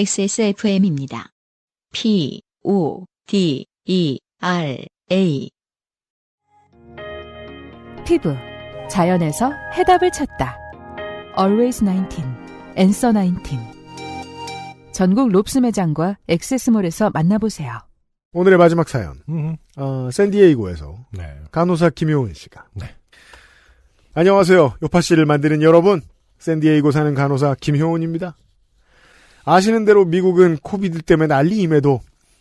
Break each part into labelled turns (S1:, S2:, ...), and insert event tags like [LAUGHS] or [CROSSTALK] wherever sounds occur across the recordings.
S1: XSFM입니다. P, O, D, E, R, A. 피부. 자연에서 해답을 찾다. Always 19. Answer 19. 전국 롭스 매장과 엑세몰에서 만나보세요. 오늘의 마지막 사연. 어, 샌디에이고에서 네. 간호사 김효은 씨가. 네. 안녕하세요. 요파 씨를 만드는 여러분. 샌디에이고 사는 간호사 김효은입니다. 아시는 대로 미국은 코비드 때문에 난리임에도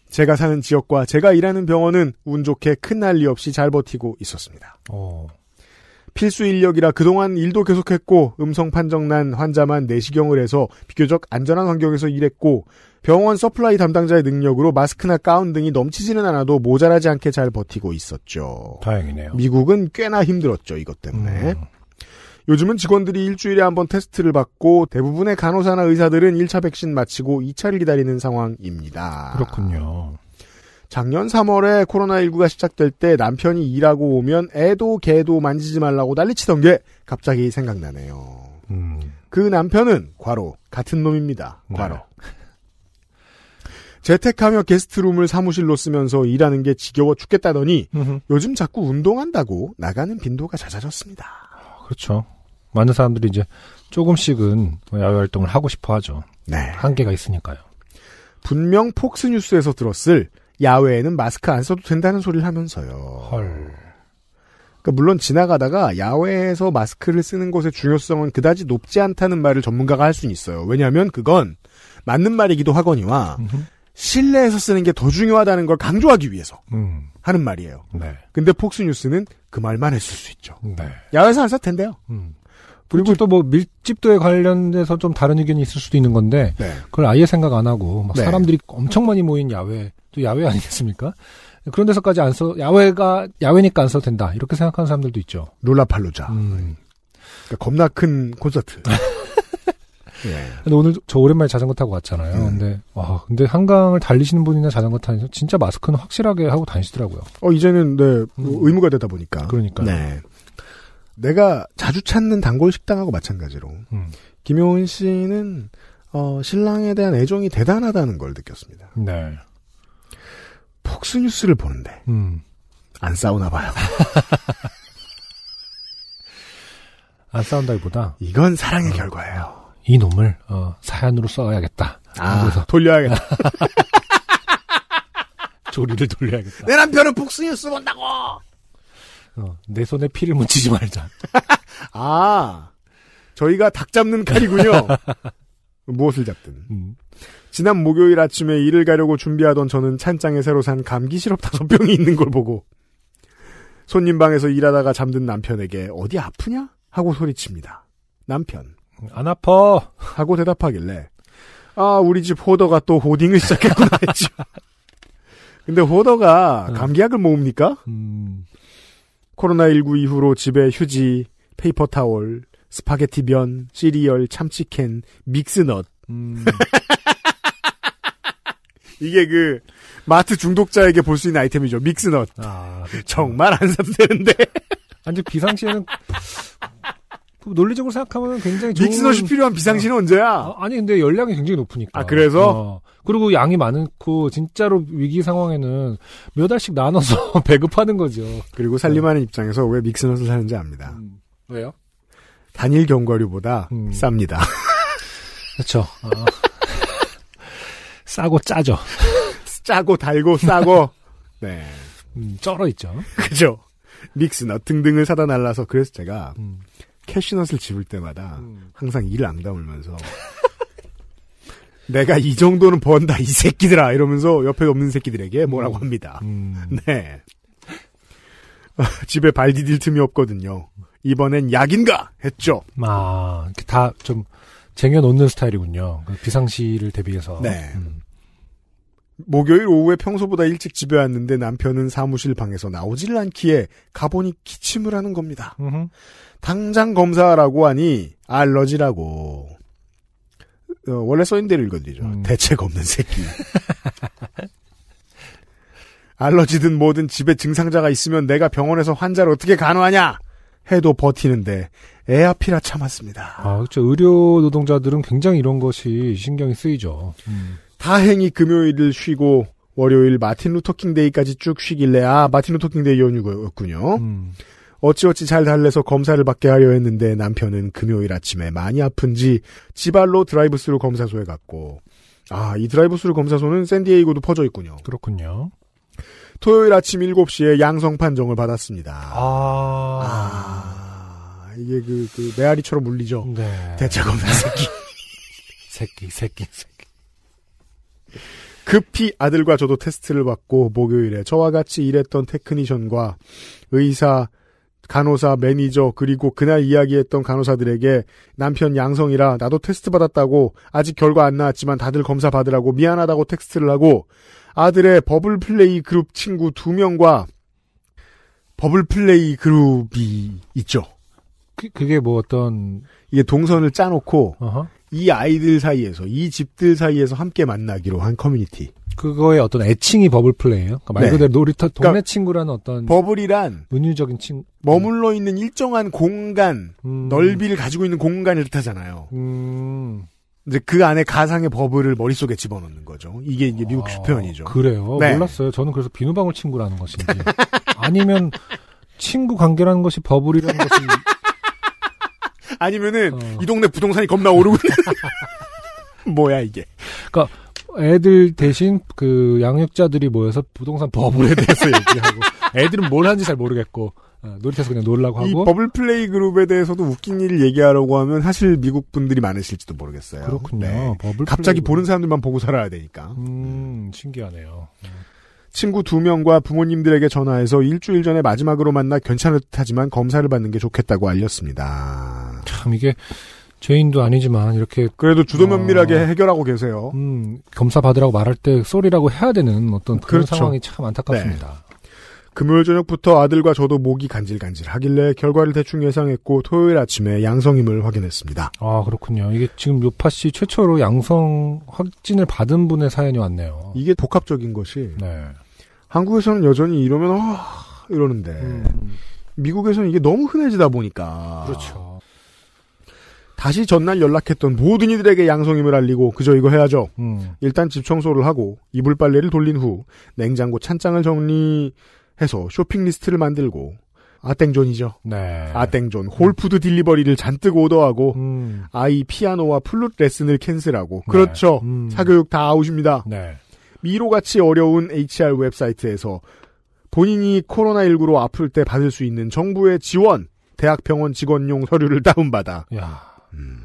S1: 제가 사는 지역과 제가 일하는 병원은 운 좋게 큰 난리 없이 잘 버티고 있었습니다. 어. 필수 인력이라 그동안 일도 계속했고 음성 판정난 환자만 내시경을 해서 비교적 안전한 환경에서 일했고 병원 서플라이 담당자의 능력으로 마스크나 가운 등이 넘치지는 않아도 모자라지 않게 잘 버티고 있었죠. 다행이네요. 미국은 꽤나 힘들었죠 이것 때문에. 음. 요즘은 직원들이 일주일에 한번 테스트를 받고 대부분의 간호사나 의사들은 1차 백신 마치고 2차를 기다리는 상황입니다.
S2: 그렇군요.
S1: 작년 3월에 코로나19가 시작될 때 남편이 일하고 오면 애도 개도 만지지 말라고 난리치던 게 갑자기 생각나네요. 음. 그 남편은 과로 같은 놈입니다. 과로. 네. 재택하며 게스트룸을 사무실로 쓰면서 일하는 게 지겨워 죽겠다더니 요즘 자꾸 운동한다고 나가는 빈도가 잦아졌습니다.
S2: 아, 그렇죠. 많은 사람들이 이제 조금씩은 뭐 야외 활동을 하고 싶어 하죠. 네. 한계가 있으니까요. 분명 폭스뉴스에서 들었을 야외에는
S1: 마스크 안 써도 된다는 소리를 하면서요. 헐. 그러니까 물론 지나가다가 야외에서 마스크를 쓰는 것의 중요성은 그다지 높지 않다는 말을 전문가가 할 수는 있어요. 왜냐하면 그건 맞는 말이기도 하거니와 실내에서 쓰는 게 더 중요하다는 걸 강조하기 위해서 음. 하는 말이에요. 네. 근데 폭스뉴스는 그 말만 했을 수 있죠.
S2: 네. 야외에서 안 썼을 텐데요. 음. 그리고 그렇죠. 또뭐 밀집도에 관련돼서 좀 다른 의견이 있을 수도 있는 건데 네. 그걸 아예 생각 안 하고 막 네. 사람들이 엄청 많이 모인 야외 또 야외 아니겠습니까? 그런 데서까지 안써 야외가 야외니까 안 써도 된다 이렇게 생각하는 사람들도 있죠. 룰라팔로자 음. 그러니까 겁나 큰 콘서트. [LAUGHS] 예. 근데 오늘 저 오랜만에 자전거 타고 왔잖아요. 음. 근데 와 근데 한강을 달리시는 분이나 자전거 타면서 진짜 마스크는 확실하게 하고 다니시더라고요.
S1: 어 이제는 네 음. 의무가 되다 보니까. 그러니까. 네. 내가 자주 찾는 단골 식당하고 마찬가지로 음. 김효은 씨는 어, 신랑에 대한 애정이 대단하다는 걸 느꼈습니다.
S2: 네. 폭스뉴스를 보는데 음. 안 싸우나 봐요. [LAUGHS] 안 싸운다기보다 이건 사랑의 어, 결과예요. 이 놈을 어, 사연으로 써야겠다. 아, 돌려야겠다. [LAUGHS] 조리를 돌려야겠다.
S1: 내 남편은 폭스뉴스 본다고.
S2: 어, 내 손에 피를 묻히지 말자.
S1: [LAUGHS] 아, 저희가 닭 잡는 칼이군요. [LAUGHS] 무엇을 잡든. 음. 지난 목요일 아침에 일을 가려고 준비하던 저는 찬장에 새로 산 감기 시럽 다섯 병이 있는 걸 보고 손님 방에서 일하다가 잠든 남편에게 어디 아프냐? 하고 소리칩니다. 남편. 안 아파. 하고 대답하길래 아 우리 집 호더가 또 호딩을 시작했구나 했죠. [LAUGHS] 근데 호더가 감기약을 모읍니까? 음. 코로나19 이후로 집에 휴지, 페이퍼 타월 스파게티 면, 시리얼, 참치캔, 믹스넛. 음. [LAUGHS] 이게 그 마트 중독자에게 볼 수 있는 아이템이죠. 믹스넛. 아, 그렇죠. 정말 안 사도 되는데. 아니 비상시에는
S2: 그 논리적으로 생각하면 굉장히 좋은... 믹스넛이 필요한 비상시는 어. 언제야? 어, 아니 근데 열량이 굉장히 높으니까. 아 그래서? 어. 그리고 양이 많고 진짜로 위기 상황에는 몇 알씩 나눠서 [LAUGHS] 배급하는 거죠. 그리고 네. 살림하는 입장에서 왜 믹스넛을 사는지 압니다. 음. 왜요?
S1: 단일 견과류보다 음. 쌉니다. [LAUGHS] 그렇죠. 어. [LAUGHS] 싸고 짜죠. 짜고 달고 싸고. 네. 음, 쩔어 있죠. 그죠. 믹스넛 등등을 사다 날라서 그래서 제가 음. 캐시넛을 집을 때마다 음. 항상 이를 안다물면서 [LAUGHS] 내가 이 정도는 번다 이 새끼들아 이러면서 옆에 없는 새끼들에게 음. 뭐라고 합니다. 음. [LAUGHS] 네. 어, 집에 발 디딜 틈이 없거든요. 이번엔 약인가
S2: 했죠. 아, 다좀 쟁여놓는 스타일이군요. 그 비상시를 대비해서. 네. 음. 목요일 오후에 평소보다 일찍 집에
S1: 왔는데 남편은 사무실 방에서 나오질 않기에 가보니 기침을 하는 겁니다. 당장 검사하라고 하니 알러지라고. 어, 원래 써인 대로 읽어드리죠. 음. 대책 없는 새끼. [LAUGHS] 알러지든 뭐든 집에 증상자가 있으면 내가 병원에서 환자를 어떻게 간호하냐 해도 버티는데 애 앞이라 참았습니다. 아, 그렇죠. 의료 노동자들은 굉장히 이런 것이 신경이 쓰이죠. 음. 다행히 금요일을 쉬고 월요일 마틴 루터킹 데이까지 쭉 쉬길래 아 마틴 루터킹 데이 연휴였군요. 음. 어찌어찌 잘 달래서 검사를 받게 하려 했는데 남편은 금요일 아침에 많이 아픈지 지발로 드라이브스루 검사소에 갔고 아 이 드라이브스루 검사소는 샌디에이고도 퍼져 있군요. 그렇군요. 토요일 아침 7시에 양성 판정을 받았습니다.
S2: 아, 아
S1: 이게 그, 그 메아리처럼 물리죠. 네. 대체 검사 새끼. [LAUGHS] 새끼
S2: 새끼 새끼.
S1: 급히 아들과 저도 테스트를 받고 목요일에 저와 같이 일했던 테크니션과 의사, 간호사, 매니저 그리고 그날 이야기했던 간호사들에게 남편 양성이라 나도 테스트 받았다고 아직 결과 안 나왔지만 다들 검사 받으라고 미안하다고 텍스트를 하고 아들의 버블 플레이 그룹 친구 두 명과 버블 플레이 그룹이 있죠. 그, 게뭐 어떤 이게 동선을 짜놓고 어허. 이 아이들 사이에서 이 집들 사이에서 함께 만나기로 한 커뮤니티. 그거의 어떤 애칭이 버블 플레이예요. 그러니까 말 네. 그대로 네. 놀이터 그러니까 동네 그러니까
S2: 친구라는 어떤
S1: 버블이란 은유적인 친 머물러 있는 일정한 공간 음. 넓이를 가지고 있는 공간을 뜻하잖아요. 음. 이제 그 안에
S2: 가상의 버블을 머릿속에 집어넣는 거죠. 이게 이제 미국식 아, 표현이죠. 그래요. 네. 몰랐어요. 저는 그래서 비누방울 친구라는 것인지 아니면 친구 관계라는 것이 버블이라는 것이 [LAUGHS] 아니면은 어.
S1: 이 동네 부동산이 겁나 오르고
S2: [LAUGHS] 뭐야 이게. 그러니까 애들 대신 그 양육자들이 모여서 부동산 버블에 대해서 [LAUGHS] 얘기하고 애들은 뭘 하는지 잘 모르겠고 어, 놀이터에서 그냥 놀라고 하고 이 버블 플레이
S1: 그룹에 대해서도 웃긴 일을 얘기하려고 하면 사실 미국 분들이 많으실지도 모르겠어요. 그렇군요. 네. 버블 갑자기 플레이 보는 사람들만 보고
S2: 살아야 되니까. 음 신기하네요. 음.
S1: 친구 두 명과 부모님들에게 전화해서 일주일 전에 마지막으로 만나 괜찮을 듯하지만 검사를 받는 게 좋겠다고
S2: 알렸습니다. 참 이게 죄인도 아니지만 이렇게 그래도 주도면밀하게 어...
S1: 해결하고 계세요. 음,
S2: 검사 받으라고 말할 때 소리라고 해야 되는 어떤 그런 그렇죠. 상황이 참 안타깝습니다. 네.
S1: 금요일 저녁부터 아들과 저도 목이 간질간질하길래 결과를 대충
S2: 예상했고 토요일 아침에 양성임을 확인했습니다. 아 그렇군요. 이게 지금 요파 씨 최초로 양성 확진을 받은 분의 사연이 왔네요. 이게 복합적인 것이 네.
S1: 한국에서는 여전히 이러면 아 이러는데 음. 미국에서는 이게 너무 흔해지다 보니까 그렇죠. 다시 전날 연락했던 모든 이들에게 양성임을 알리고 그저 이거 해야죠. 음. 일단 집 청소를 하고 이불 빨래를 돌린 후 냉장고 찬장을 정리해서 쇼핑 리스트를 만들고 아땡존이죠. 네. 아땡존 홀푸드 딜리버리를 잔뜩 오더하고 음. 아이 피아노와 플룻 레슨을 캔슬하고 네. 그렇죠. 네. 음. 사교육 다 아웃입니다. 네. 미로같이 어려운 HR 웹사이트에서 본인이 코로나19로 아플 때 받을 수 있는 정부의 지원, 대학병원 직원용 서류를 다운받아. 음.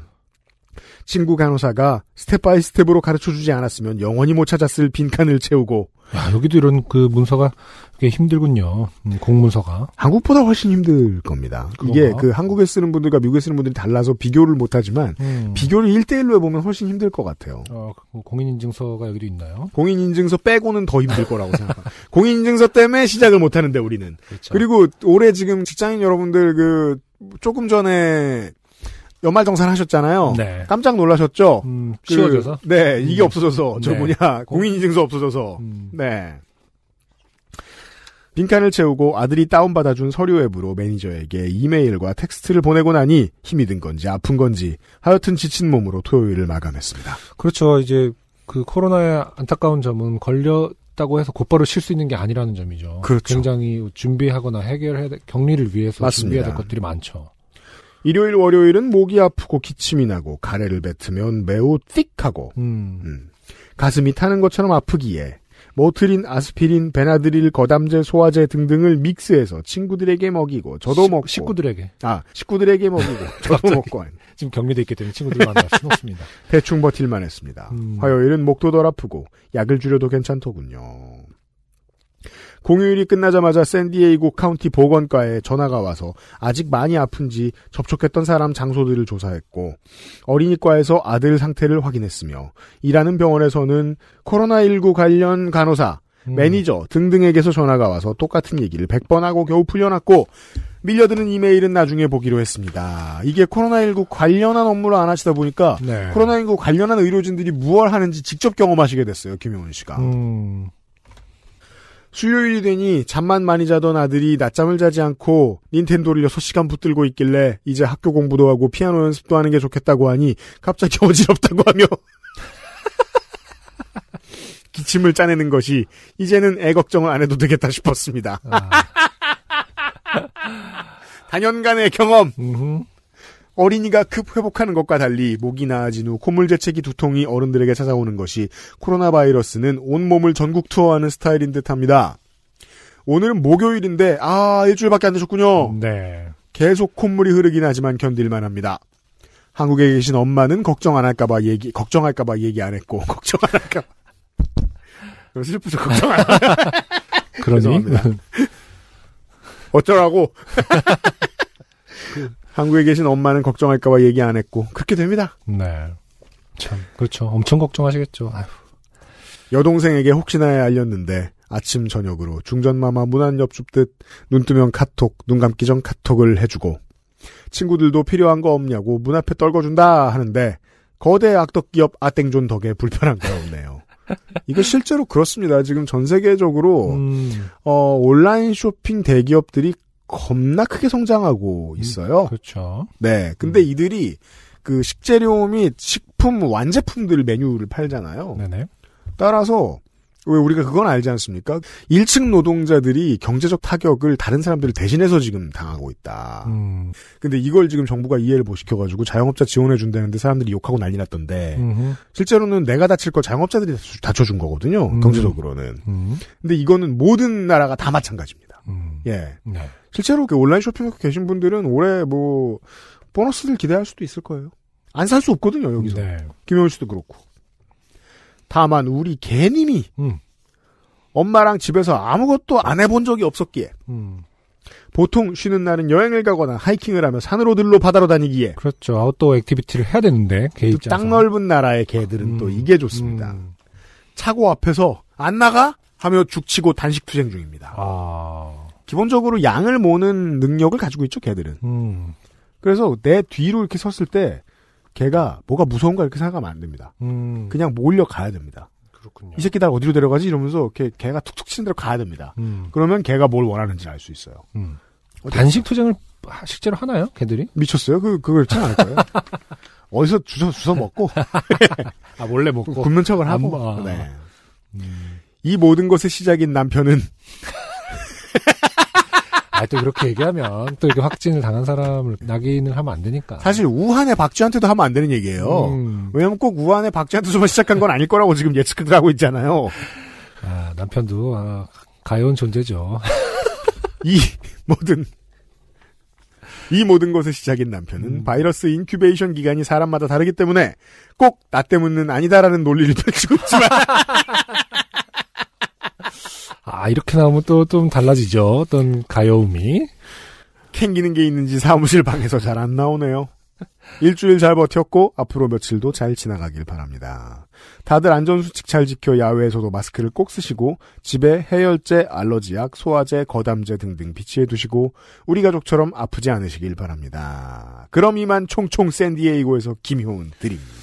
S1: 친구 간호사가 스텝 바이 스텝으로 가르쳐주지 않았으면 영원히 못 찾았을 빈칸을 채우고
S2: 야, 여기도 이런 그 문서가 꽤 힘들군요. 음, 공문서가. 한국보다 훨씬 힘들 겁니다. 그런가? 이게 그
S1: 한국에 쓰는 분들과 미국에 쓰는 분들이 달라서 비교를 못하지만 음. 비교를 1대1로 해보면 훨씬 힘들 것 같아요.
S2: 어, 그 공인인증서가 여기도 있나요? 공인인증서 빼고는 더 힘들 거라고 생각합니다.
S1: [LAUGHS] 공인인증서 때문에 시작을 못하는데 우리는. 그렇죠. 그리고 올해 지금 직장인 여러분들 그 조금 전에 연말 정산 하셨잖아요. 네. 깜짝 놀라셨죠? 음, 그, 쉬워져서. 그, 네, 이게 음. 없어져서 저 네. 뭐냐 공인인증서 없어져서. 음. 네. 빈칸을 채우고 아들이 다운받아준 서류 앱으로 매니저에게 이메일과
S2: 텍스트를 보내고 나니 힘이 든 건지 아픈 건지 하여튼 지친 몸으로 토요일을 마감했습니다. 그렇죠. 이제 그 코로나의 안타까운 점은 걸렸다고 해서 곧바로 쉴 수 있는 게 아니라는 점이죠. 그렇죠. 굉장히 준비하거나 해결해야 될, 격리를 위해서 맞습니다. 준비해야 될 것들이 많죠.
S1: 일요일 월요일은 목이 아프고 기침이 나고 가래를 뱉으면 매우 띡하고 음. 음. 가슴이 타는 것처럼 아프기에 모트린, 아스피린, 베나드릴, 거담제, 소화제 등등을 믹스해서 친구들에게 먹이고 저도 시, 먹고 식구들에게 아 식구들에게 먹이고 [LAUGHS] 저도 먹고 지금 격리돼 있기 때문에 친구들 만날 수 없습니다. 대충 버틸만 했습니다. 음. 화요일은 목도 덜 아프고 약을 줄여도 괜찮더군요. 공휴일이 끝나자마자 샌디에이고 카운티 보건과에 전화가 와서 아직 많이 아픈지 접촉했던 사람 장소들을 조사했고 어린이과에서 아들 상태를 확인했으며 일하는 병원에서는 코로나19 관련 간호사, 음. 매니저 등등에게서 전화가 와서 똑같은 얘기를 100번 하고 겨우 풀려났고 밀려드는 이메일은 나중에 보기로 했습니다. 이게 코로나19 관련한 업무를 안 하시다 보니까 네. 코로나19 관련한 의료진들이 무얼 하는지 직접 경험하시게 됐어요. 김용훈 씨가. 음. 수요일이 되니 잠만 많이 자던 아들이 낮잠을 자지 않고 닌텐도를 6시간 붙들고 있길래 이제 학교 공부도 하고 피아노 연습도 하는 게 좋겠다고 하니 갑자기 [LAUGHS] 어지럽다고 하며 [LAUGHS] 기침을 짜내는 것이 이제는 애 걱정을 안 해도 되겠다 싶었습니다. 아. [LAUGHS] 단연간의 경험. 어린이가 급 회복하는 것과 달리 목이 나아진 후 콧물 재채기 두통이 어른들에게 찾아오는 것이 코로나 바이러스는 온몸을 전국 투어하는 스타일인 듯합니다. 오늘은 목요일인데 아 일주일밖에 안 되셨군요. 네. 계속 콧물이 흐르긴 하지만 견딜만 합니다. 한국에 계신 엄마는 걱정 안 할까봐 얘기 걱정할까봐 얘기 안 했고 [LAUGHS] 걱정 안 할까. 봐 슬프죠 걱정 안. 할까봐. 그러니 [LAUGHS] 어쩌라고. [LAUGHS] 그 한국에 계신 엄마는 걱정할까봐 얘기 안 했고 그렇게
S2: 됩니다. 네. 참 그렇죠. 엄청 걱정하시겠죠. 아휴.
S1: 여동생에게 혹시나 해 알렸는데 아침 저녁으로 중전마마 문안 엽줍듯 눈뜨면 카톡 눈 감기 전 카톡을 해주고 친구들도 필요한 거 없냐고 문 앞에 떨궈준다 하는데 거대 악덕 기업 아땡존 덕에 불편한 거 없네요. 이거 실제로 그렇습니다. 지금 전 세계적으로 음. 어, 온라인 쇼핑 대기업들이 겁나 크게 성장하고 음, 있어요. 음, 그렇죠. 네. 근데 음. 이들이 그 식재료 및 식품 완제품들 메뉴를 팔잖아요. 네네. 따라서 왜 우리가 그건 알지 않습니까? 1층 노동자들이 경제적 타격을 다른 사람들을 대신해서 지금 당하고 있다. 음. 근데 이걸 지금 정부가 이해를 못 시켜가지고 자영업자 지원해 준다는데 사람들이 욕하고 난리 났던데 음흠. 실제로는 내가 다칠 거 자영업자들이 다쳐준 거거든요. 음. 경제적으로는. 음. 근데 이거는 모든 나라가 다 마찬가지입니다. 음. 예. 네. 실제로 온라인 쇼핑하고 계신 분들은 올해 뭐 보너스를 기대할 수도 있을 거예요. 안 살 수 없거든요 여기서. 네. 김영훈 씨도 그렇고. 다만 우리 개님이 음. 엄마랑 집에서 아무것도 안 해본 적이 없었기에 음. 보통 쉬는 날은 여행을 가거나 하이킹을 하며 산으로 들로 바다로 다니기에 그렇죠 아웃도어 액티비티를 해야 되는데 개입장땅 넓은 나라의 개들은 음. 또 이게 좋습니다 음. 차고 앞에서 안 나가 하며 죽치고 단식투쟁 중입니다. 아... 기본적으로 양을 모는 능력을 가지고 있죠, 개들은. 음... 그래서 내 뒤로 이렇게 섰을 때 개가 뭐가 무서운가 이렇게 생각하면 안 됩니다. 음... 그냥 몰려가야 됩니다. 그렇군요. 이 새끼 날 어디로 데려가지 이러면서 이렇게 개가 툭툭 치는 대로 가야 됩니다. 음... 그러면 개가 뭘 원하는지 알 수 있어요. 음. 단식 투쟁을 실제로 하나요? 개들이? 미쳤어요? 그, 그걸 참안 거까요 [LAUGHS] 어디서 주워, 주워 먹고. [LAUGHS]
S2: 아, 몰래 먹고. 굶는 척을 하고. 아. 네. 음. 이 모든 것의 시작인 남편은 [LAUGHS] 아또 이렇게 얘기하면 또 이렇게 확진을 당한 사람을 낙인을 하면 안 되니까 사실 우한의 박쥐한테도 하면 안 되는 얘기예요. 음. 왜냐면 꼭 우한의 박쥐한테서만
S1: 시작한 건 아닐 거라고 지금 예측을 하고 있잖아요.
S2: 아, 남편도 아, 가여운
S1: 존재죠. [LAUGHS] 이 모든 이 모든 것의 시작인 남편은 음. 바이러스 인큐베이션 기간이 사람마다 다르기 때문에 꼭 나 때문은
S2: 아니다라는 논리를 [LAUGHS] 펼치고 있지만 아, 이렇게 나오면 또 좀 달라지죠. 어떤 가여움이. 캥기는 게 있는지 사무실 방에서
S1: 잘 안 나오네요. 일주일 잘 버텼고 앞으로 며칠도 잘 지나가길 바랍니다. 다들 안전수칙 잘 지켜 야외에서도 마스크를 꼭 쓰시고 집에 해열제, 알러지약, 소화제, 거담제 등등 비치해 두시고 우리 가족처럼 아프지 않으시길 바랍니다. 그럼 이만 총총 샌디에이고에서 김효은 드립니다.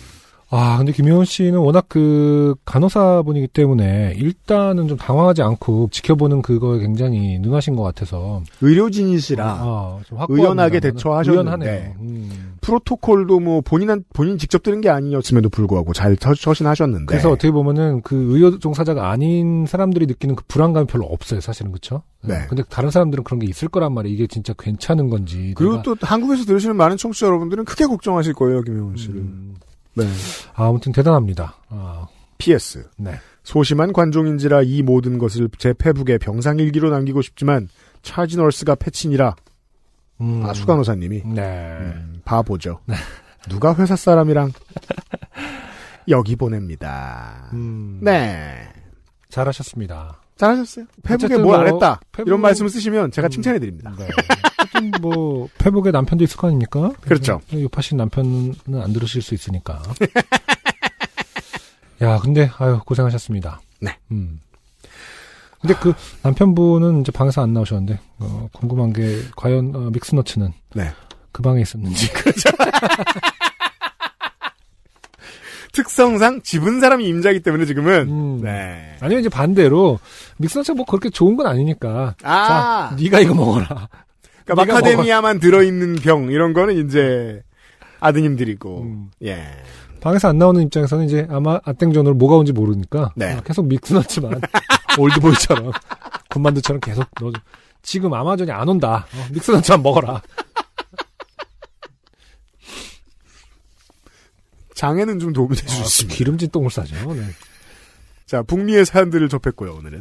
S2: 아, 근데 김혜원 씨는 워낙 그 간호사분이기 때문에 일단은 좀 당황하지 않고 지켜보는 그거에 굉장히 눈하신 것 같아서 의료진이시라 아, 의연하게 대처하셨는데 음.
S1: 프로토콜도 뭐 본인한 본인 직접 드는 게 아니었음에도 불구하고 잘
S2: 처신하셨는데 그래서 어떻게 보면은 그 의료 종사자가 아닌 사람들이 느끼는 그 불안감이 별로 없어요, 사실은 그렇죠. 네. 근데 다른 사람들은 그런 게 있을 거란 말이에요. 이게 진짜 괜찮은 건지. 그리고 또 한국에서
S1: 들으시는 많은 청취자 여러분들은 크게 걱정하실 거예요, 김혜원 씨를. 음. 네.
S2: 아, 아무튼 대단합니다. 아. PS. 네.
S1: 소심한 관종인지라 이 모든 것을 제 페북에 병상일기로 남기고 싶지만 차지널스가 패친이라 음. 아 수간호사님이 네. 음, 바보죠. 네. 누가 회사 사람이랑 [LAUGHS] 여기 보냅니다. 음. 네. 잘하셨습니다.
S2: 잘하셨어요. 페북에 뭘안 뭐 했다. 페북... 이런 말씀을 쓰시면
S1: 제가 음. 칭찬해 드립니다. 네.
S2: 뭐 페북에 남편도 있을 거 아닙니까? 그렇죠. 네. 요파씨 남편은 안 들으실 수 있으니까. [LAUGHS] 야, 근데 아유 고생하셨습니다. 네. 음. 근데 그 남편분은 이제 방에서 안 나오셨는데 어, 궁금한 게 과연 어, 믹스너츠는 네. 그 방에 있었는지. [LAUGHS] 그죠 특성상 집은 사람이 임자이기 때문에 지금은 음. 네. 아니면 이제 반대로 믹스너츠가 뭐 그렇게 좋은 건
S1: 아니니까 아~ 자 네가 이거 먹어라 그러니까 마카데미아만 먹어... 들어있는 병 이런 거는 이제 아드님들이고 음. 예.
S2: 방에서 안 나오는 입장에서는 이제 아마 아땡전으로 뭐가 온지 모르니까 네. 아, 계속 믹스너지만 [LAUGHS] 올드보이처럼 군만두처럼 계속 넣어 지금 아마존이 안 온다 어, 믹스너츠만 먹어라 [LAUGHS] 장에는 좀 도움이 될수 아, 있습니다 기름진 똥을 싸죠 네. 자 북미의 사연들을 접했고요 오늘은